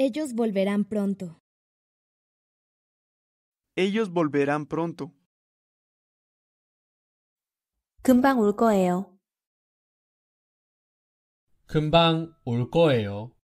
Ellos volverán pronto. Ellos volverán pronto. 금방 올 거예요. 금방